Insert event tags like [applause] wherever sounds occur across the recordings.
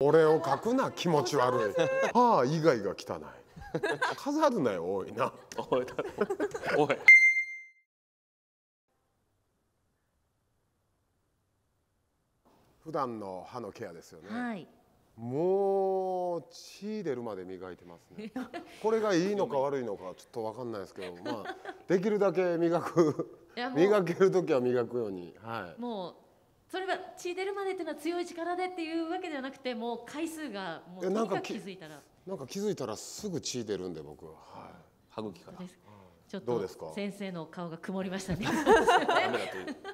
俺を書くな気持ち悪いは [laughs] あ以外が汚い数あ [laughs] るなよ多いなおいおい [laughs] 普段の歯のケアですよね、はい、もう血出るまで磨いてますねこれがいいのか悪いのかちょっと分かんないですけどまあできるだけ磨く磨ける時は磨くようにはいもうそれは血出るまでっていうのは強い力でっていうわけではなくてもう回数がもうとにかく気づいたらなんか気づいたらすぐ血出るんで僕は、はい、歯茎からですちょっと先生の顔が曇りましたね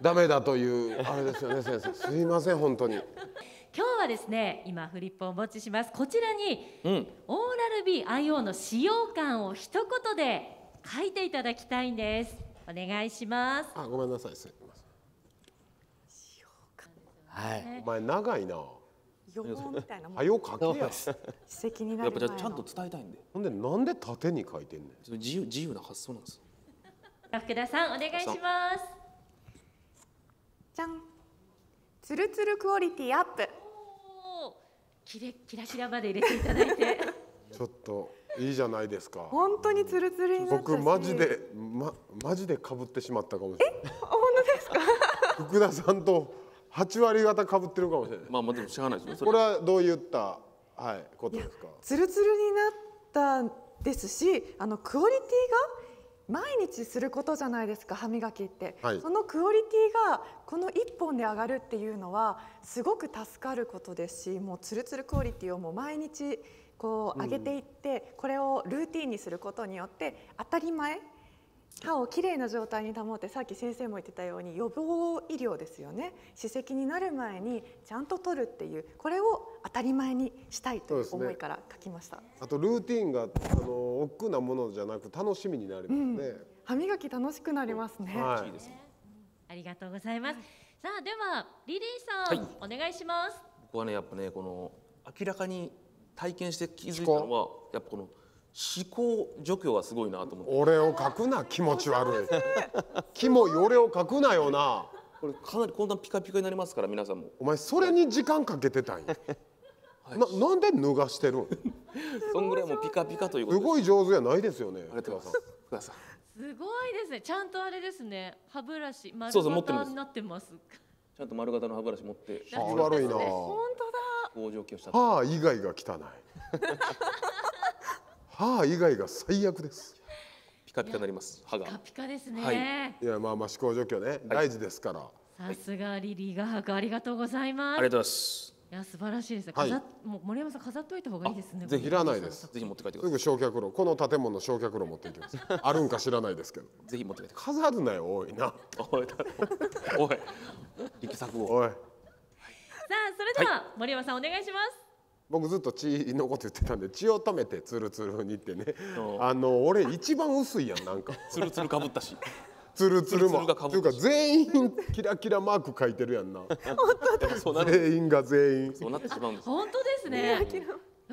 ダメだというあれですよね先生 [laughs] すいません本当に今日はですね今フリップをお持ちしますこちらに、うん、オーラルビ BIO の使用感を一言で書いていただきたいんですお願いしますあごめんなさいすいませんはい、お前長いな。予報みたいなもん。はよ書けや。史になやっぱじゃちゃんと伝えたいんで。ほんでなんで縦に書いてんねん。ちょっと自由自由な発想なんです。福田さんお願いします。じゃん。つるつるクオリティアップ。キレキラキラまで入れていただいて。[laughs] ちょっと。いいじゃないですか。本当にツルツル僕マジでまマジで被ってしまったかもしれない。え、本当ですか。[laughs] 福田さんと8割方かぶってるかもしれないまあまあでもしゃあないですねこれはどういった、はい、ことですかつるつるになったですしあのクオリティが毎日することじゃないですか歯磨きって、はい、そのクオリティがこの1本で上がるっていうのはすごく助かることですしもうつるつるクオリティをもう毎日こう上げていって、うん、これをルーティンにすることによって当たり前歯をきれいな状態に保ってさっき先生も言ってたように予防医療ですよね歯石になる前にちゃんと取るっていうこれを当たり前にしたいという思いから書きました、ね、あとルーティンがあの億劫なものじゃなく楽しみになりますね、うん、歯磨き楽しくなりますね、はい、ありがとうございます、さあではリリーさん、はい、お願いします僕はねやっぱねこの明らかに体験して気づいたのはやっぱこの思考除去がすごいなと思って俺を書くな気持ち悪い気もよれを書くなよなこれかなりこんなピカピカになりますから皆さんもお前それに時間かけてたんや、はい、なんで脱がしてるんそんぐらいもうピカピカということすごい上手やないですよねありがとうございますすごいですねちゃんとあれですね歯ブラシ丸型になってますちゃんと丸型の歯ブラシ持って歯悪いな本当だ工場をしたああ以外が汚い [laughs] 歯以外が最悪ですピカピカになります歯がピカピカですね、はい、いやまあまあ思考状況ね、はい、大事ですからさすがリリー画伯ありがとうございますありがとうございますいや素晴らしいです、はい、もう森山さん飾っといた方がいいですねぜひいらないですぜひ持って帰ってくださいすぐ焼却炉この建物の焼却炉持っていきます [laughs] あるんか知らないですけどぜひ持って帰って飾るなよ多いなおいおい [laughs] 力作をおいさあそれでは森山さんお願いします僕ずっと血のこと言ってたんで血を止めてツルツルにってねあの俺一番薄いやんなんか [laughs] ツルツルかぶったしツルツルもというか全員キラキラマーク書いてるやんな [laughs] 全員が全員そうなってしまうんです本当ですね、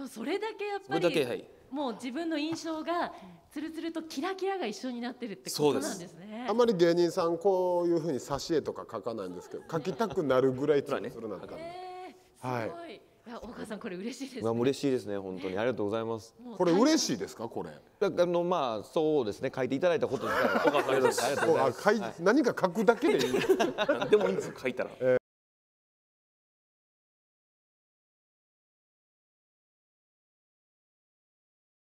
それだけやっぱり、はい、もう自分の印象がツルツルとキラキラが一緒になってるってことなんですねあまり芸人さんこういうふうに挿絵とか書かないんですけど、書きたくなるぐらいツルツルなんだ、ね、はいいや、大川さん、これ嬉しいです、ね。嬉しいですね、本当に、ありがとうございます。これ嬉しいですか、これ。あの、まあ、そうですね、書いていただいたこと自体は。大 [laughs] 川さん、ありがとうございます。何か書くだけでいい。[laughs] でもいいんです書いたら。